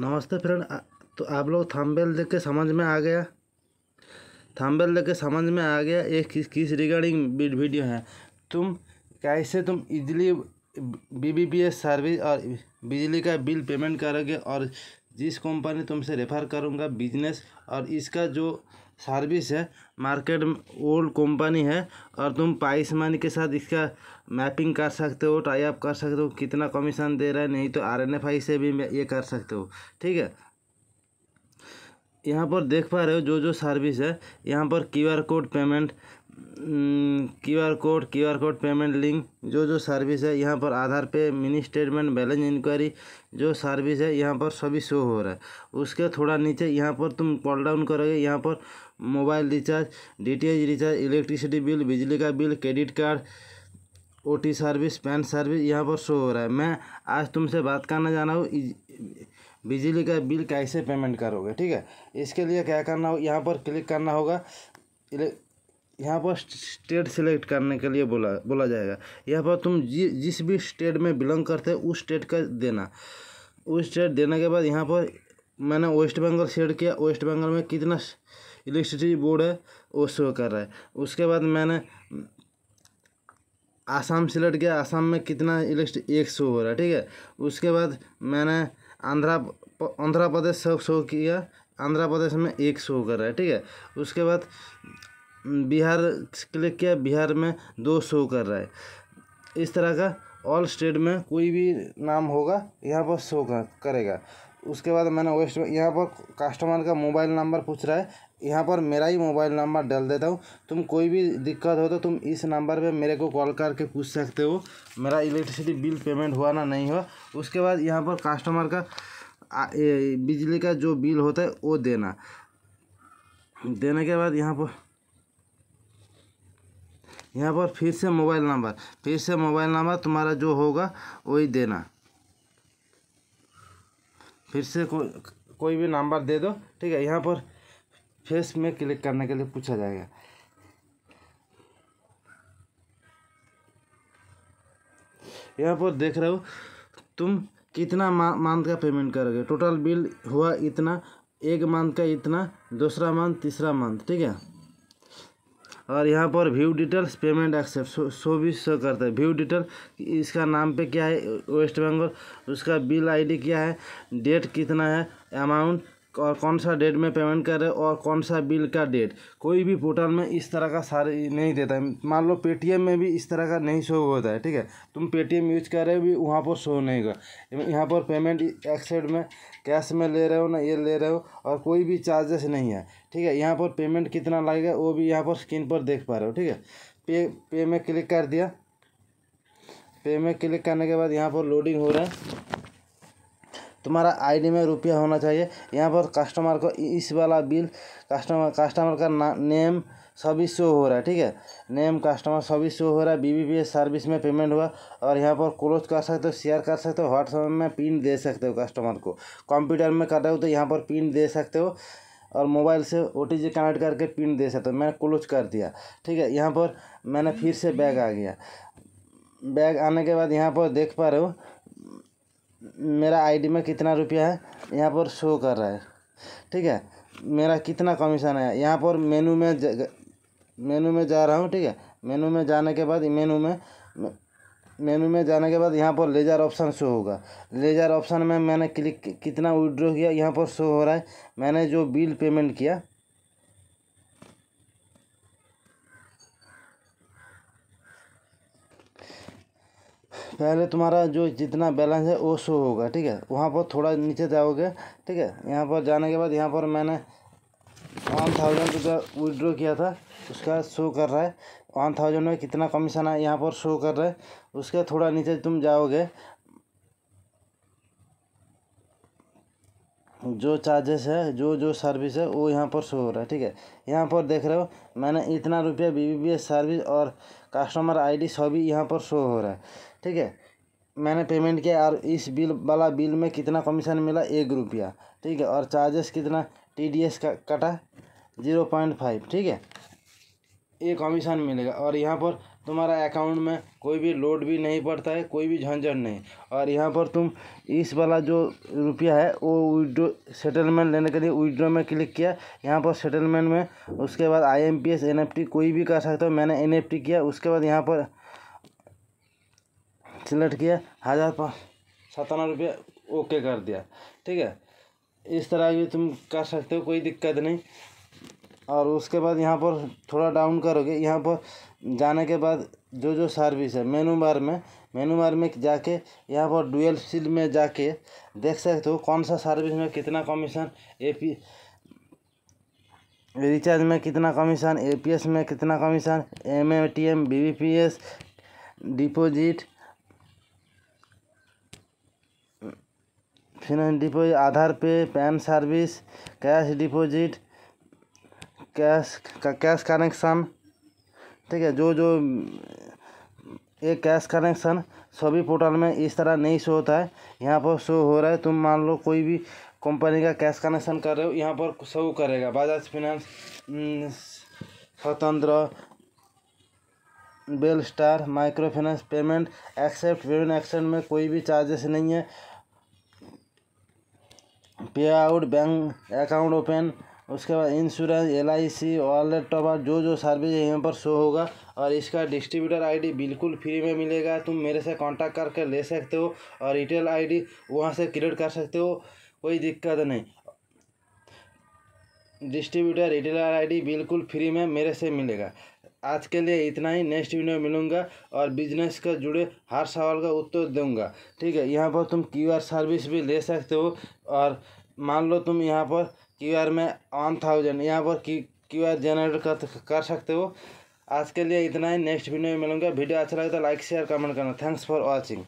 नमस्ते फ्रेंड तो आप लोग थंबनेल देख के समझ में आ गया थंबनेल देख के समझ में आ गया एक किस किस रिगार्डिंग वीडियो है तुम कैसे तुम इजली बीबीपीएस सर्विस और बिजली का बिल पेमेंट करोगे और जिस कंपनी तुमसे रेफर करूँगा बिजनेस और इसका जो सर्विस है मार्केट में ओल्ड कंपनी है और तुम पाइस मनी के साथ इसका मैपिंग कर सकते हो टाई अप कर सकते हो कितना कमीशन दे रहा है नहीं तो आर एन एफ आई से भी ये कर सकते हो ठीक है यहाँ पर देख पा रहे हो जो जो सर्विस है यहाँ पर Q R code payment Q R code Q R code payment link जो जो सर्विस है यहाँ पर Aadhaar pay mini statement balance inquiry जो सर्विस है यहाँ पर सभी शो हो रहा है उसके थोड़ा नीचे यहाँ पर तुम कॉल डाउन करोगे यहाँ पर mobile recharge D T H recharge electricity bill बिजली का bill credit card O T service PAN service यहाँ पर शो हो रहा है मैं आज तुमसे बात करना जाना हूँ बिजली का बिल कैसे पेमेंट करोगे ठीक है इसके लिए क्या करना हो यहाँ पर क्लिक करना होगा यहाँ पर स्टेट सिलेक्ट करने के लिए बोला बोला जाएगा यहाँ पर तुम जि, जिस भी स्टेट में बिलोंग करते हो उस स्टेट का देना उस स्टेट देने के बाद यहाँ पर मैंने वेस्ट बंगाल सेट किया वेस्ट बंगाल में कितना इलेक्ट्रिसिटी बोर्ड है वो शो कर रहा है उसके बाद मैंने आसाम सिलेक्ट किया आसाम में कितना इलेक्ट एक सौ हो रहा है ठीक है उसके बाद मैंने आंध्रा आंध्र प्रदेश सब शो किया आंध्र प्रदेश में एक शो कर रहा है ठीक है उसके बाद बिहार क्लिक किया बिहार में दो शो कर रहा है इस तरह का ऑल स्टेट में कोई भी नाम होगा यहाँ पर शो करेगा उसके बाद मैंने वेस्ट यहाँ पर कस्टमर का मोबाइल नंबर पूछ रहा है यहाँ पर मेरा ही मोबाइल नंबर डाल देता हूँ तुम कोई भी दिक्कत हो तो तुम इस नंबर पे मेरे को कॉल करके पूछ सकते हो मेरा इलेक्ट्रिसिटी बिल पेमेंट हुआ ना नहीं हुआ उसके बाद यहाँ पर कस्टमर का बिजली का जो बिल होता है वो देना देने के बाद यहाँ पर यहाँ पर फिर से मोबाइल नंबर फिर से मोबाइल नंबर तुम्हारा जो होगा वही देना फिर से को, कोई भी नंबर दे दो ठीक है यहाँ पर फेस में क्लिक करने के लिए पूछा जाएगा यहाँ पर देख रहे हो तुम कितना मंथ का पेमेंट करोगे टोटल बिल हुआ इतना एक मंथ का इतना दूसरा मंथ तीसरा मंथ ठीक है और यहाँ पर view details payment accept so, भी शो करता है व्यू डिटेल इसका नाम पे क्या है वेस्ट बंगाल उसका बिल आईडी क्या है डेट कितना है अमाउंट और कौन सा डेट में पेमेंट कर रहे हो और कौन सा बिल का डेट कोई भी पोर्टल में इस तरह का सारे नहीं देता है मान लो पेटीएम में भी इस तरह का नहीं शो होता है ठीक है तुम पेटीएम यूज कर रहे हो भी वहाँ पर शो नहीं होगा यहाँ पर पेमेंट एक्सेड में कैश में ले रहे हो ना ये ले रहे हो और कोई भी चार्जेस नहीं है ठीक है यहाँ पर पेमेंट कितना लगेगा वो भी यहाँ पर स्क्रीन पर देख पा रहे हो ठीक है पे पे में क्लिक कर दिया पे में क्लिक करने के बाद यहाँ पर लोडिंग हो रहा है तुम्हारा आईडी में रुपया होना चाहिए यहाँ पर कस्टमर को इस वाला बिल कस्टमर कस्टमर का ना नेम सभी शो हो रहा है ठीक है नेम कस्टमर सभी शो हो रहा है बी सर्विस में पेमेंट हुआ और यहाँ पर क्लोज कर सकते हो शेयर कर सकते हो व्हाट्सएप में पिन दे सकते हो कस्टमर को कंप्यूटर में कर रहे हो तो यहाँ पर पिन दे सकते हो और मोबाइल से ओ कनेक्ट करके पिन दे सकते हो मैंने क्लोज कर दिया ठीक है यहाँ पर मैंने फिर से बैग आ गया बैग आने के बाद यहाँ पर देख पा रहे हो मेरा आईडी में कितना रुपया है यहाँ पर शो कर रहा है ठीक है मेरा कितना कमीशन है यहाँ पर मेनू में मेनू में जा रहा हूँ ठीक है मेनू में जाने के बाद मेनू में मेनू में जाने के बाद यहाँ पर लेजर ऑप्शन शो होगा लेजर ऑप्शन में मैंने क्लिक कितना विड्रॉ किया यहाँ पर शो हो रहा है मैंने जो बिल पेमेंट किया पहले तुम्हारा जो जितना बैलेंस है वो शो होगा ठीक है वहाँ पर थोड़ा नीचे जाओगे ठीक है यहाँ पर जाने के बाद यहाँ पर मैंने वन थाउजेंड रुपया विड्रॉ किया था उसका शो कर रहा है वन थाउजेंड में कितना कमीशन है यहाँ पर शो कर रहा है उसके थोड़ा नीचे तुम जाओगे जो चार्जेस है जो जो सर्विस है वो यहाँ पर शो हो रहा है ठीक है यहाँ पर देख रहे हो मैंने इतना रुपया B B B S service और कस्टमर आईडी सभी यहाँ पर शो हो रहा है ठीक है मैंने पेमेंट किया और इस बिल वाला बिल में कितना कमीशन मिला एक रुपया ठीक है और चार्जेस कितना टी डी एस का कटा जीरो पॉइंट फाइव ठीक है ये कमीशन मिलेगा और यहाँ पर तुम्हारा अकाउंट में कोई भी लोड भी नहीं पड़ता है कोई भी झंझट नहीं और यहाँ पर तुम इस वाला जो रुपया है वो विड्रो सेटलमेंट लेने के लिए विड्रो में क्लिक किया यहाँ पर सेटलमेंट में उसके बाद I M P S N F T कोई भी कर सकते हो मैंने एन एफ टी किया उसके बाद यहाँ पर सिलेक्ट किया हज़ार पाँच सतानवे रुपया ओके कर दिया ठीक है इस तरह भी तुम कर सकते हो कोई दिक्कत नहीं और उसके बाद यहाँ पर थोड़ा डाउन करोगे यहाँ पर जाने के बाद जो जो सर्विस है मेनू बार में मेनू बार में जाके यहाँ पर डुअल सील में जाके देख सकते हो कौन सा सर्विस में कितना कमीशन ए पी रिचार्ज में कितना कमीशन ए पी एस में कितना commission M A T M B B P S deposit फिर deposit Aadhaar pay PAN service cash deposit cash का कैश कनेक्शन ठीक है जो जो ये कैश कनेक्शन सभी पोर्टल में इस तरह नहीं शो होता है यहाँ पर शो हो रहा है तुम मान लो कोई भी कंपनी का कैश कनेक्शन कर रहे हो यहाँ पर शो करेगा बजाज फिनेंस हम्म, स्वतंत्र Bel Star micro finance payment accept विभिन्न एक्सेप्ट में कोई भी चार्जेस नहीं है पे आउट बैंक अकाउंट ओपन उसके बाद insurance L I C wallet topper जो जो सर्विस है यहाँ पर शो होगा और इसका डिस्ट्रीब्यूटर आईडी बिल्कुल फ्री में मिलेगा तुम मेरे से कांटेक्ट करके ले सकते हो और रिटेल आईडी वहाँ से क्रिएट कर सकते हो कोई दिक्कत नहीं डिस्ट्रीब्यूटर रिटेलर आईडी बिल्कुल फ्री में मेरे से मिलेगा आज के लिए इतना ही नेक्स्ट वीडियो में मिलूँगा और बिजनेस का जुड़े हर सवाल का उत्तर दूँगा ठीक है यहाँ पर तुम क्यू सर्विस भी ले सकते हो और मान लो तुम यहाँ पर क्यू आर में वन थाउजेंड यहाँ पर क्यू आर जनरेट कर, कर सकते हो आज के लिए इतना ही नेक्स्ट वीडियो में मिलूंगा वीडियो अच्छा लगे तो लाइक शेयर कमेंट करना थैंक्स फॉर वॉचिंग